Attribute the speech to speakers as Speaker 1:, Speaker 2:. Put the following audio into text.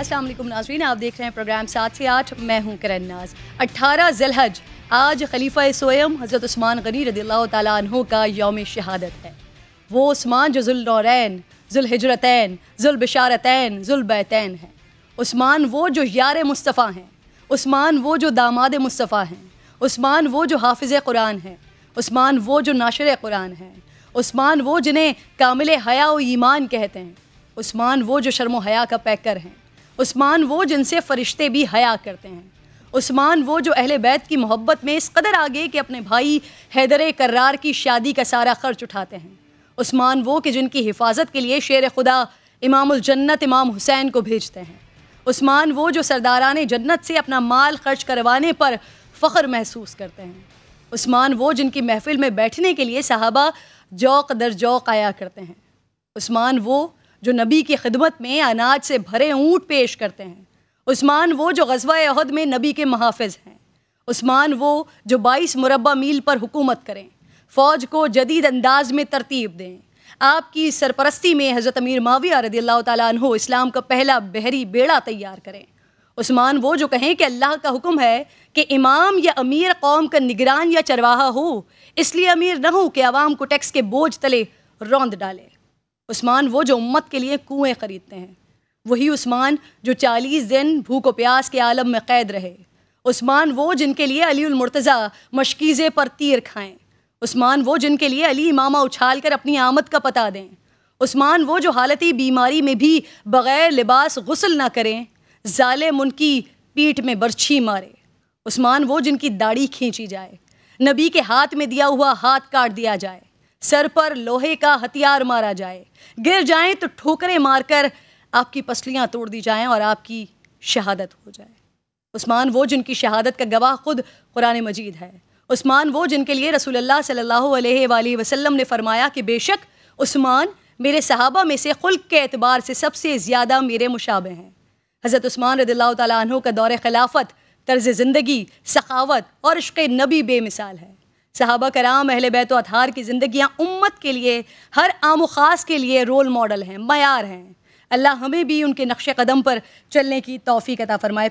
Speaker 1: असलम नाजरीन आप देख रहे हैं प्रोग्राम सात से आठ मैं हूँ करन नाज अट्ठारह जिलहज आज खलीफा सोयम हज़रत उस्मान गनी रदी तु का योम शहादत है वो उस्मान जो जुलनौरैन जुलहजरतैन जुलबिशारतैन जुलबैतैन है उस्मान वो जो यार मुस्तफ़ा हैं उस्मान वो जो दामाद मुस्तफ़ा हैं उस्मान वो जो हाफिज़ कुरान हैं उस्मान वो जो नाशर कुरान हैं उस्मान वो जिन्हें कामिल हया व ईमान कहते हैं उस्मान वो जो शर्म हया का पैकर हैं उस्मान वो जिनसे फ़रिश्ते भी हया करते हैं उस्मान वो जो अहले बैत की मोहब्बत में इस कदर आ गए कि अपने भाई हैदर करार की शादी का सारा खर्च उठाते हैं उस्मान वो कि जिनकी हिफाजत के लिए शेर खुदा इमामजन्नत इमाम हुसैन को भेजते हैं उस्मान वो जो सरदारान जन्नत से अपना माल खर्च करवाने पर फ़ख्र महसूस करते हैं उस्मान वो जिनकी महफिल में बैठने के लिए साहबा जौक दर जौक आया करते हैं उस्मान वो जो नबी की खिदमत में अनाज से भरे ऊँट पेश करते हैं उस्मान वो जो गजवा अहद में नबी के महाफ़ हैं उस्मान वो जो बाईस मुरबा मील पर हुकूमत करें फ़ौज को जदीद अंदाज में तरतीब दें आपकी सरपरस्ती में हज़रत अमीर माविया रदी अल्लाह तु इस्लाम का पहला बहरी बेड़ा तैयार करें उस्मान वो जो कहें कि अल्लाह का हुक्म है कि इमाम या अमीर कौम का निगरान या चरवाहा हो इसलिए अमीर न हो कि आवाम को टैक्स के बोझ तले रौंद डाले उस्मान वो जो उम्मत के लिए कुएँ ख़रीदते हैं वही उस्मान जो चालीस दिन भूख प्यास के आलम में कैद रहे उस्मान वो जिनके लिए अली मशकीज़े पर तीर खाएँ उस्मान वो जिनके लिए अली इमामा उछाल कर अपनी आमद का पता दें उस्मान वो जो हालती बीमारी में भी बग़ैर लिबास गसल ना करें ालिम उनकी पीठ में बर्छी मारे उस्मान वो जिनकी दाढ़ी खींची जाए नबी के हाथ में दिया हुआ हाथ काट दिया जाए सर पर लोहे का हथियार मारा जाए गिर जाए तो ठोकरें मारकर आपकी पसलियां तोड़ दी जाएं और आपकी शहादत हो जाए उस्मान वो जिनकी शहादत का गवाह खुद कुरान मजीद है उस्मान वो जिनके लिए रसूलुल्लाह सल्लल्लाहु अलैहि वसल्लम ने फरमाया कि बेशक उस्मान मेरे सहाबा में से खुल के अतबार से सबसे ज़्यादा मेरे मुशाबे हैं हज़रत उस्मान रदील्ला तु का दौर खिलाफत तर्ज़ ज़िंदगी सखावत और इश्क नबी बेमिसाल है सहाबा कराम अहल बैत अतहार की ज़िंदियाँ उम्मत के लिए हर आम ख़ास के लिए रोल मॉडल हैं मैार हैं अल्लाह हमें भी उनके नक्श कदम पर चलने की तोफ़ी कता फ़रमाए